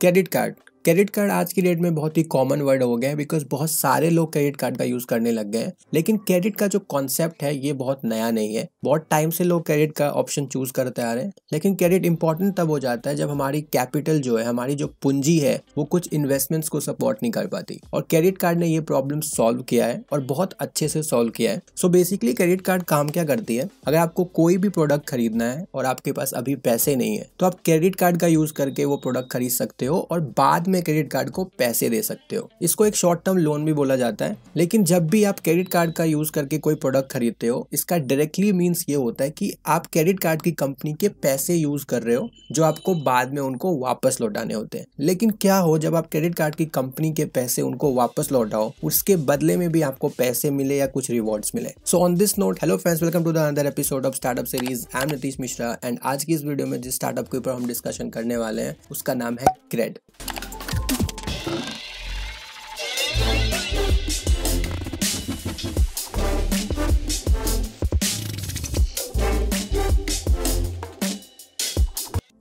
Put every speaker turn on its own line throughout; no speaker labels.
credit card credit card आज की date में बहुत ही कॉमन वर्ड हो गया है बिकॉज बहुत सारे लोग क्रेडिट कार्ड का यूज़ करने लग गए हैं लेकिन क्रेडिट का जो कॉन्सेप्ट है ये बहुत नया नहीं है बहुत टाइम से लोग क्रेडिट का ऑप्शन चूज़ करते आ रहे हैं लेकिन क्रेडिट इंपॉर्टेंट तब हो जाता है जब हमारी कैपिटल जो है हमारी जो पूंजी है वो कुछ इन्वेस्टमेंट्स को सपोर्ट नहीं कर पाती और क्रेडिट कार्ड ने ये प्रॉब्लम सॉल्व किया है और बहुत अच्छे से सॉल्व किया है सो बेसिकली क्रेडिट कार्ड काम क्या करती है अगर आपको कोई भी प्रोडक्ट खरीदना है और आपके पास अभी पैसे नहीं है तो आप क्रेडिट कार्ड का यूज़ करके वो प्रोडक्ट खरीद सकते हो और बाद में क्रेडिट कार्ड को पैसे दे सकते हो इसको एक शॉर्ट टर्म लोन भी बोला जाता है लेकिन जब भी आप क्रेडिट कार्ड का यूज करके कोई प्रोडक्ट खरीदते हो इसका डायरेक्टली मीन्स ये होता है कि आप क्रेडिट कार्ड की कंपनी के पैसे यूज कर रहे हो जो आपको बाद में उनको वापस लौटाने होते हैं लेकिन क्या हो जब आप क्रेडिट कार्ड की कंपनी के पैसे उनको वापस लौटाओ उसके बदले में भी आपको पैसे मिले या कुछ रिवॉर्ड मिले so on this note hello friends welcome to the another episode of startup series I am Nitish Mishra and आज की इस वीडियो में जिस स्टार्टअप के ऊपर हम डिस्कशन करने वाले हैं उसका नाम है क्रेड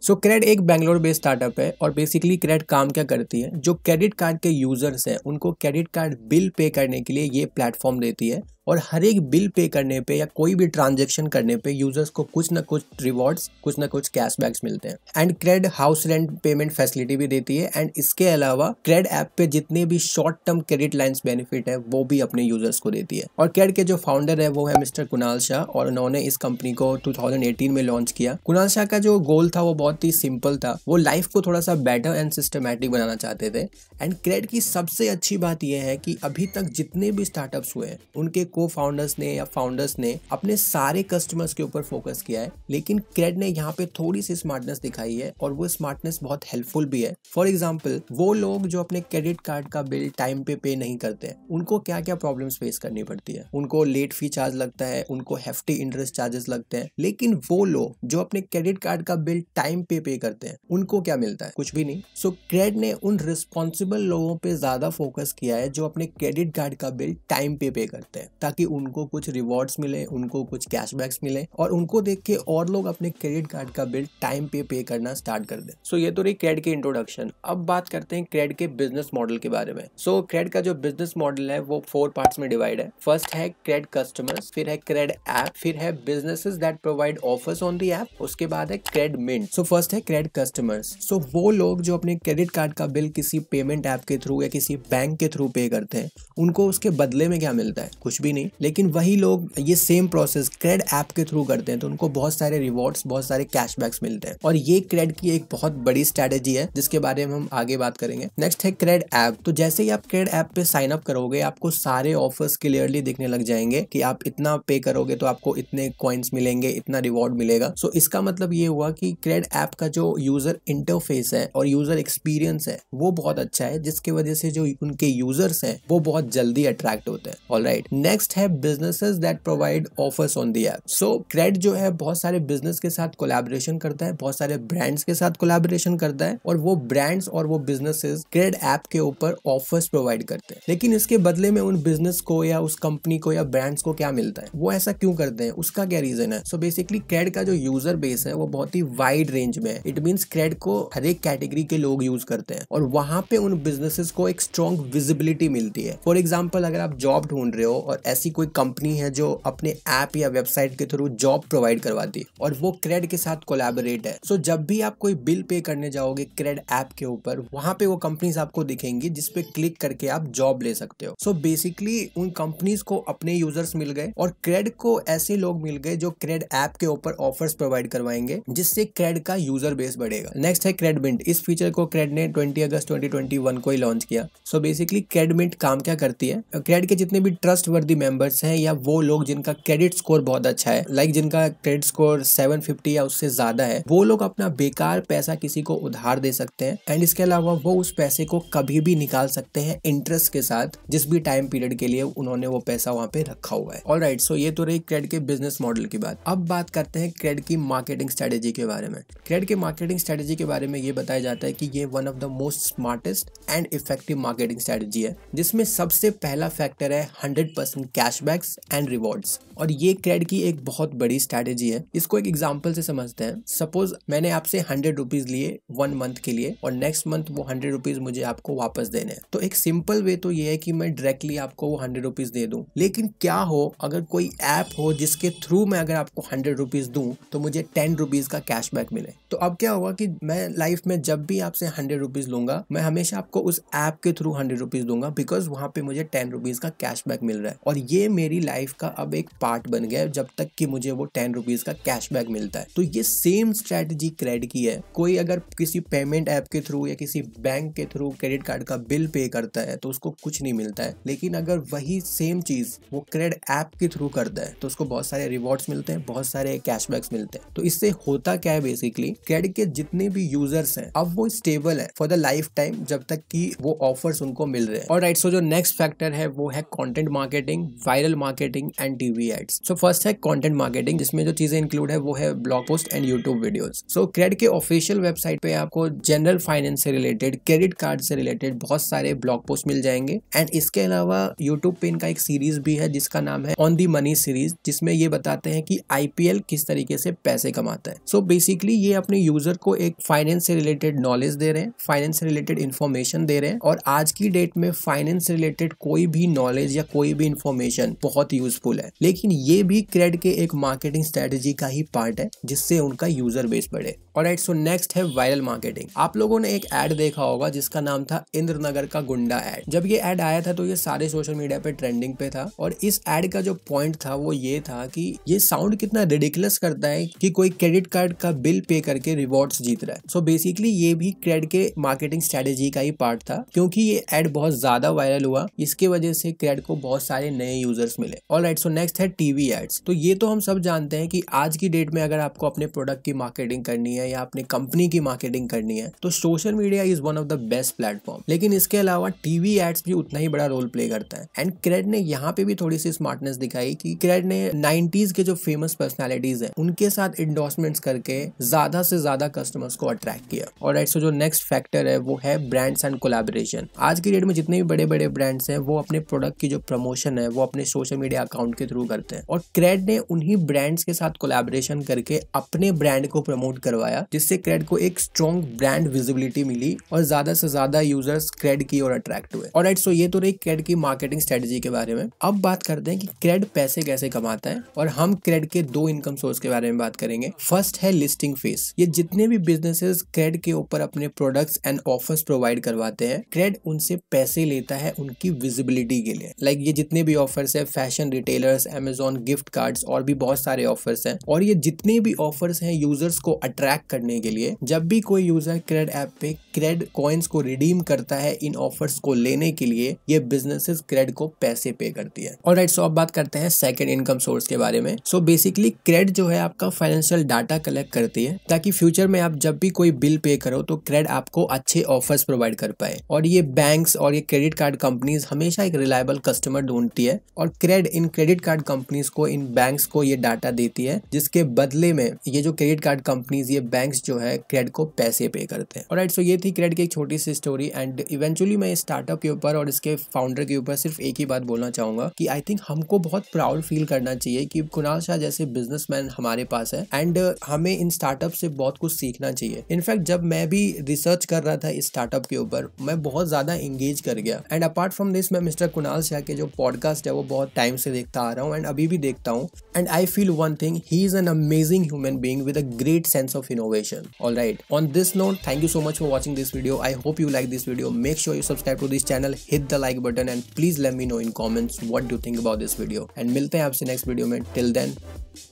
सो क्रेड एक बैंगलोर बेस्ड स्टार्टअप है और बेसिकली क्रेड काम क्या करती है जो क्रेडिट कार्ड के यूज़र्स हैं उनको क्रेडिट कार्ड बिल पे करने के लिए ये प्लेटफॉर्म देती है और हर एक बिल पे करने पे या कोई भी ट्रांजेक्शन करने पे यूजर्स को कुछ ना कुछ रिवॉर्ड्स कुछ ना कुछ कैशबैक्स मिलते हैं and CRED house rent payment facility भी देती है एंड इसके अलावा क्रेड ऐप पे जितने भी short term credit lines benefit है वो भी अपने यूजर्स को देती है और क्रेड के जो फाउंडर है वो है मिस्टर कुणाल शाह और उन्होंने इस कंपनी को 2018 में लॉन्च किया कुणाल शाह का जो गोल था वो बहुत ही सिंपल था वो लाइफ को थोड़ा सा बेटर एंड सिस्टमेटिक बनाना चाहते थे एंड क्रेड की सबसे अच्छी बात यह है कि अभी तक जितने भी स्टार्टअप्स हुए हैं उनके को फाउंडर्स ने या फाउंडर्स ने अपने सारे कस्टमर्स के ऊपर फोकस किया है लेकिन क्रेड ने यहाँ पे थोड़ी सी स्मार्टनेस दिखाई है और वो स्मार्टनेस बहुत हेल्पफुल भी है फॉर एग्जाम्पल वो लोग जो अपने क्रेडिट कार्ड का बिल टाइम पे पे नहीं करते हैं उनको क्या क्या प्रॉब्लम फेस करनी पड़ती है उनको लेट फी चार्ज लगता है उनको हेफ्टी इंटरेस्ट चार्जेस लगते हैं लेकिन वो लोग जो अपने क्रेडिट कार्ड का बिल टाइम पे पे करते हैं उनको क्या मिलता है कुछ भी नहीं सो so, क्रेड ने उन रिस्पॉन्सिबल लोगों पे ज्यादा फोकस किया है जो अपने क्रेडिट कार्ड का बिल टाइम पे पे करते हैं ताकि उनको कुछ रिवॉर्ड्स मिले उनको कुछ कैशबैक्स मिले और उनको देख के और लोग अपने क्रेडिट कार्ड का बिल टाइम पे पे करना स्टार्ट कर दे सो so, ये तो रही क्रेड के इंट्रोडक्शन अब बात करते हैं क्रेड के बिजनेस मॉडल के बारे में सो so, क्रेड का जो बिजनेस मॉडल है वो फोर पार्ट में डिवाइड है फर्स्ट है क्रेड कस्टमर्स फिर है क्रेड ऐप फिर है business that provide offers on the app उसके बाद है क्रेड मिंट सो फर्स्ट है क्रेड कस्टमर्स सो वो लोग जो अपने क्रेडिट कार्ड का बिल किसी पेमेंट ऐप के थ्रू या किसी बैंक के थ्रू पे करते हैं उनको उसके बदले में क्या मिलता है कुछ भी नहीं नहीं लेकिन वही लोग ये सेम प्रोसेस क्रेड ऐप के थ्रू करते हैं तो उनको बहुत सारे रिवॉर्ड्स बहुत सारे कैशबैक्स मिलते हैं और ये क्रेड की एक बहुत बड़ी स्ट्रेटेजी है जिसके बारे में हम आगे बात करेंगे नेक्स्ट है क्रेड ऐप तो जैसे ही आप क्रेड ऐप पे साइन अप करोगे आपको सारे ऑफर्स क्लियरली दिखने लग जाएंगे कि आप इतना पे करोगे तो आपको इतने कॉइन्स मिलेंगे इतना रिवॉर्ड मिलेगा सो इसका मतलब ये हुआ कि क्रेड ऐप का जो यूजर इंटरफेस है और यूजर एक्सपीरियंस है वो बहुत अच्छा है जिसके वजह से जो उनके यूजर्स हैं वो बहुत जल्दी अट्रैक्ट होते हैं ऑल राइट नेक्स्ट नेक्स्ट है businesses that provide offers on the app so CRED जो है बहुत सारे बिजनेस के साथ कोलेबोरेशन करता है बहुत सारे ब्रांड्स के साथ कोलेबोरेशन करता है और वो ब्रांड्स और वो बिजनेसेस क्रेड ऐप के ऊपर ऑफर्स प्रोवाइड करते हैं लेकिन इसके बदले में उन बिजनेस को या उस कंपनी को या ब्रांड्स को क्या मिलता है वो ऐसा क्यों करते हैं उसका क्या रीजन है सो बेसिकली क्रेड का जो यूजर बेस है वो बहुत ही वाइड रेंज में है इट मीन्स क्रेड को हर एक कैटेगरी के लोग यूज करते हैं और वहां पे उन बिजनेसेस को एक स्ट्रॉन्ग विजिबिलिटी मिलती है फॉर एग्जाम्पल अगर आप जॉब ढूंढ रहे हो और ऐसी कोई कंपनी है जो अपने ऐप या वेबसाइट के थ्रू जॉब प्रोवाइड करवाती है और वो क्रेड के साथ कोलेबोरेट है सो जब भी आप कोई बिल पे करने जाओगे क्रेड ऐप के ऊपर वहां पे वो कंपनीज आपको दिखेंगी जिसपे क्लिक करके आप जॉब ले सकते हो सो बेसिकली उन कंपनीज को अपने यूजर्स मिल गए और क्रेड को ऐसे लोग मिल गए जो क्रेड ऐप के ऊपर ऑफर्स प्रोवाइड करवाएंगे जिससे क्रेड का यूजर बेस बढ़ेगा नेक्स्ट है क्रेडमिंट इस फीचर को क्रेड ने ट्वेंटी अगस्त 2021 को ही लॉन्च किया सो बेसिकली क्रेडमिंट काम क्या करती है क्रेड के जितने भी ट्रस्ट वर्दी मेंबर्स हैं या वो लोग जिनका क्रेडिट स्कोर बहुत अच्छा है लाइक जिनका क्रेडिट स्कोर 750 या उससे ज्यादा है वो लोग अपना बेकार पैसा किसी को उधार दे सकते हैं एंड इसके अलावा वो उस पैसे को कभी भी निकाल सकते हैं इंटरेस्ट के साथ जिस भी टाइम पीरियड के लिए उन्होंने वो पैसा वहाँ पे रखा हुआ है ऑल राइट सो ये तो रही क्रेड के बिजनेस मॉडल की बात अब बात करते हैं क्रेड की मार्केटिंग स्ट्रेटेजी के बारे में क्रेड के मार्केटिंग स्ट्रेटेजी के बारे में ये बताया जाता है कि ये one of the most smartest and effective marketing strategy है जिसमें सबसे पहला फैक्टर है hundred percent cashbacks and rewards और ये क्रेड की एक बहुत बड़ी स्ट्रेटेजी है इसको एक एग्जाम्पल से समझते हैं सपोज मैंने आपसे हंड्रेड रुपीज लिए वन मंथ के लिए और नेक्स्ट मंथ वो हंड्रेड रुपीज मुझे आपको वापस देने हैं तो एक सिंपल वे तो ये है कि मैं डायरेक्टली आपको वो हंड्रेड रुपीज दे दूं लेकिन क्या हो अगर कोई ऐप हो जिसके थ्रू मैं अगर आपको हंड्रेड रुपीज दूं तो मुझे टेन रुपीज का कैशबैक मिले तो अब क्या होगा कि मैं लाइफ में जब भी आपसे हंड्रेड रुपीज लूंगा मैं हमेशा आपको उस ऐप के थ्रू हंड्रेड रुपीज दूंगा बिकॉज वहां पे मुझे टेन रुपीज का कैशबैक मिल रहा है और ये मेरी लाइफ का अब एक पार्ट बन गया है जब तक कि मुझे वो टेन रुपीज़ का कैशबैक मिलता है तो ये सेम स्ट्रेटजी क्रेडिट की है कोई अगर किसी पेमेंट ऐप के थ्रू या किसी बैंक के थ्रू क्रेडिट कार्ड का बिल पे करता है तो उसको कुछ नहीं मिलता है लेकिन अगर वही सेम चीज़ वो क्रेडिट ऐप के थ्रू करता है तो उसको बहुत सारे रिवॉर्ड्स मिलते हैं बहुत सारे कैशबैक्स मिलते हैं तो इससे होता क्या है बेसिकली क्रेडिट के जितने भी यूजर्स हैं अब वो स्टेबल है फॉर द लाइफ टाइम जब तक कि वो ऑफर्स उनको मिल रहे हैं और राइट सो जो नेक्स्ट फैक्टर है वो है content marketing viral marketing and TV ads so first है कंटेंट मार्केटिंग जिसमें जो चीजें इंक्लूड है वो है blog post and YouTube videos so CRED के ऑफिशियल वेबसाइट पे आपको जनरल फाइनेंस से रिलेटेड क्रेडिट कार्ड से रिलेटेड बहुत सारे ब्लॉग पोस्ट मिल जाएंगे एंड इसके अलावा यूट्यूब पे इनका एक सीरीज भी है जिसका नाम है ऑन दी मनी सीरीज जिसमें ये बताते हैं कि आईपीएल किस तरीके से पैसे कमाता है सो so बेसिकली ये अपने यूजर को एक फाइनेंस से रिलेटेड नॉलेज दे रहे हैं फाइनेंस से रिलेटेड इन्फॉर्मेशन दे रहे हैं और आज की डेट में फाइनेंस रिलेटेड कोई भी नॉलेज या कोई भी इन्फॉर्मेशन इन्फॉर्मेशन बहुत यूजफुल है लेकिन ये भी क्रेड के एक मार्केटिंग स्ट्रेटेजी का ही पार्ट है जिससे उनका यूजर बेस बढ़े राइट सो नेक्स्ट है वायरल मार्केटिंग आप लोगों ने एक एड देखा होगा जिसका नाम था इंद्रनगर का गुंडा एड जब ये एड आया था तो ये सारे सोशल मीडिया पे ट्रेंडिंग पे था और इस एड का जो पॉइंट था वो ये था कि ये साउंड कितना रेडिकुलस करता है कि कोई क्रेडिट कार्ड का बिल पे करके रिवॉर्ड जीत रहा है सो so बेसिकली ये भी क्रेड के मार्केटिंग स्ट्रेटेजी का ही पार्ट था क्योंकि ये एड बहुत ज्यादा वायरल हुआ इसके वजह से क्रेड को बहुत सारे नए यूजर्स मिले और राइट सो नेक्स्ट है टीवी एड्स तो ये तो हम सब जानते हैं कि आज की डेट में अगर आपको अपने प्रोडक्ट की मार्केटिंग करनी है या अपनी कंपनी की मार्केटिंग करनी है तो social media is one of the best platform लेकिन इसके अलावा टीवी एड्स भी उतना ही बड़ा रोल प्ले करता है एंड क्रेड ने यहाँ पे भी थोड़ी सी स्मार्टनेस दिखाई कि क्रेड ने नाइनटीज के जो फेमस पर्सनैलिटीज है उनके साथ इंडोर्समेंट्स करके ज्यादा से ज्यादा कस्टमर्स को अट्रैक्ट किया और राइट सो जो नेक्स्ट फैक्टर है वो है ब्रांड्स एंड कोलेबोरेशन आज की डेट में जितने भी बड़े बड़े ब्रांड्स हैं वो अपने प्रोडक्ट की जो प्रमोशन है वो अपने सोशल मीडिया अकाउंट के थ्रू करते हैं और क्रेड ने उन्हीं ब्रांड्स के साथ कोलेबोरेशन करके अपने ब्रांड को प्रमोट करवाया पाया जिससे क्रेड को एक स्ट्रॉन्ग ब्रांड विजिबिलिटी मिली और ज्यादा से ज्यादा यूजर्स क्रेड की ओर अट्रैक्ट हुए और right, so ये तो रही क्रेड की मार्केटिंग स्ट्रेटेजी के बारे में अब बात करते हैं कि क्रेड पैसे कैसे कमाता है और हम क्रेड के दो इनकम सोर्स के बारे में बात करेंगे फर्स्ट है लिस्टिंग फीस ये जितने भी बिजनेसेस क्रेड के ऊपर अपने प्रोडक्ट्स एंड ऑफर्स प्रोवाइड करवाते हैं क्रेड उनसे पैसे लेता है उनकी विजिबिलिटी के लिए लाइक like ये जितने भी ऑफर्स है fashion retailers Amazon gift cards और भी बहुत सारे ऑफर्स हैं और ये जितने भी ऑफर्स हैं यूजर्स को अट्रैक्ट हैक करने के लिए जब भी कोई यूजर क्रेड ऐप पे क्रेड कॉइन्स को रिडीम करता है इन ऑफर्स को लेने के लिए ये बिजनेसेस क्रेड को पैसे पे करती है और राइट सो अब बात करते हैं सेकेंड इनकम सोर्स के बारे में सो बेसिकली क्रेड जो है आपका फाइनेंशियल डाटा कलेक्ट करती है ताकि फ्यूचर में आप जब भी कोई बिल पे करो तो क्रेड आपको अच्छे ऑफर्स प्रोवाइड कर पाए और ये बैंक और ये क्रेडिट कार्ड कंपनीज हमेशा एक रिलायबल कस्टमर ढूंढती है और क्रेड इन क्रेडिट कार्ड कंपनीज को इन बैंक्स को ये डाटा देती है जिसके बदले में ये जो क्रेडिट कार्ड कंपनीज ये बैंक्स जो है क्रेड को पैसे पे करते हैं और राइट सो ये थी क्रेड की एक छोटी सी स्टोरी एंड इवेंचुअली मैं स्टार्टअप के ऊपर और इसके फाउंडर के ऊपर सिर्फ एक ही बात बोलना चाहूंगा कि आई थिंक हमको बहुत प्राउड फील करना चाहिए कि कुणाल शाह जैसे बिजनेसमैन हमारे पास है एंड हमें इन स्टार्टअप से बहुत कुछ सीखना चाहिए इनफैक्ट जब मैं भी रिसर्च कर रहा था इस स्टार्टअप के ऊपर मैं बहुत ज़्यादा इंगेज कर गया एंड अपार्ट फ्रॉम दिस मैं मिस्टर कुणाल शाह के जो पॉडकास्ट है वो बहुत टाइम से देखता आ रहा हूँ एंड अभी भी देखता हूँ and I feel one thing he is an amazing human being with a great sense of innovation. Alright, on this note, thank you so much for watching this video. I hope you like this video. Make sure you subscribe to this channel, hit the like button and please let me know in comments what do you think about this video. And milte hain the next video mein. Till then,